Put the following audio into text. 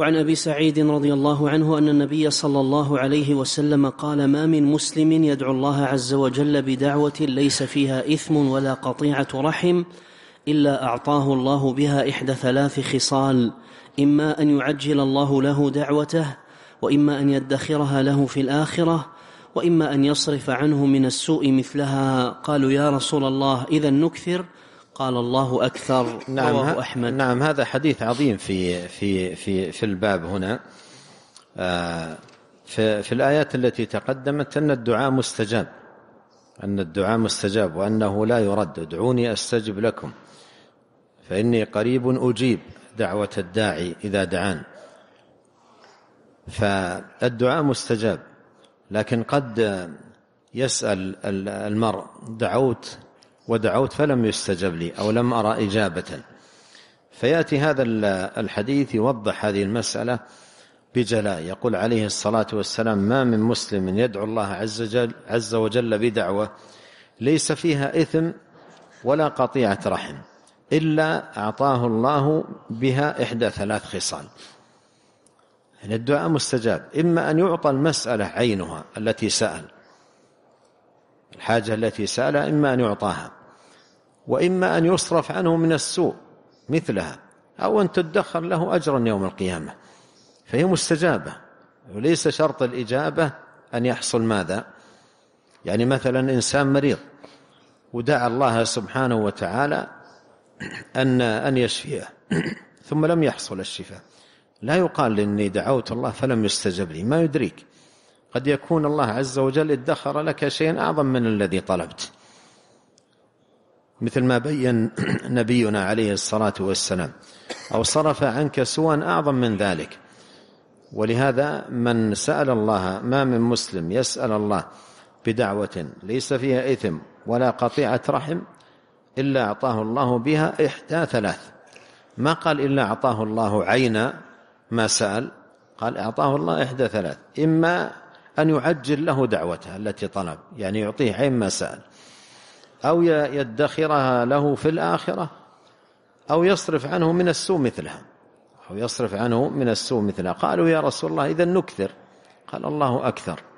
وعن ابي سعيد رضي الله عنه ان النبي صلى الله عليه وسلم قال ما من مسلم يدعو الله عز وجل بدعوه ليس فيها اثم ولا قطيعه رحم الا اعطاه الله بها احدى ثلاث خصال اما ان يعجل الله له دعوته واما ان يدخرها له في الاخره واما ان يصرف عنه من السوء مثلها قالوا يا رسول الله اذا نكثر قال الله أكثر نعم أحمد نعم هذا حديث عظيم في في في في الباب هنا آه، في, في الآيات التي تقدمت أن الدعاء مستجاب أن الدعاء مستجاب وأنه لا يرد ادعوني أستجب لكم فإني قريب أجيب دعوة الداعي إذا دعان فالدعاء مستجاب لكن قد يسأل المرء دعوت ودعوت فلم يستجب لي أو لم أرى إجابة فيأتي هذا الحديث يوضح هذه المسألة بجلاء يقول عليه الصلاة والسلام ما من مسلم يدعو الله عز, جل عز وجل بدعوة ليس فيها إثم ولا قطيعة رحم إلا أعطاه الله بها إحدى ثلاث خصال يعني الدعاء مستجاب إما أن يعطى المسألة عينها التي سأل الحاجة التي سألها إما أن يعطاها وإما أن يصرف عنه من السوء مثلها أو أن تدخر له أجرا يوم القيامة فهي مستجابة وليس شرط الإجابة أن يحصل ماذا يعني مثلا إنسان مريض ودعا الله سبحانه وتعالى أن أن يشفيه ثم لم يحصل الشفاء لا يقال إني دعوت الله فلم يستجب لي ما يدريك قد يكون الله عز وجل ادخر لك شيئا أعظم من الذي طلبت مثل ما بين نبينا عليه الصلاة والسلام أو صرف عنك سوى أعظم من ذلك ولهذا من سأل الله ما من مسلم يسأل الله بدعوة ليس فيها إثم ولا قطيعة رحم إلا أعطاه الله بها إحدى ثلاث ما قال إلا أعطاه الله عين ما سأل قال أعطاه الله إحدى ثلاث إما أن يعجل له دعوته التي طلب يعني يعطيه عين ما سأل أو يدخرها له في الآخرة أو يصرف عنه من السوء مثلها أو يصرف عنه من السوء مثلها قالوا يا رسول الله إذا نكثر قال الله أكثر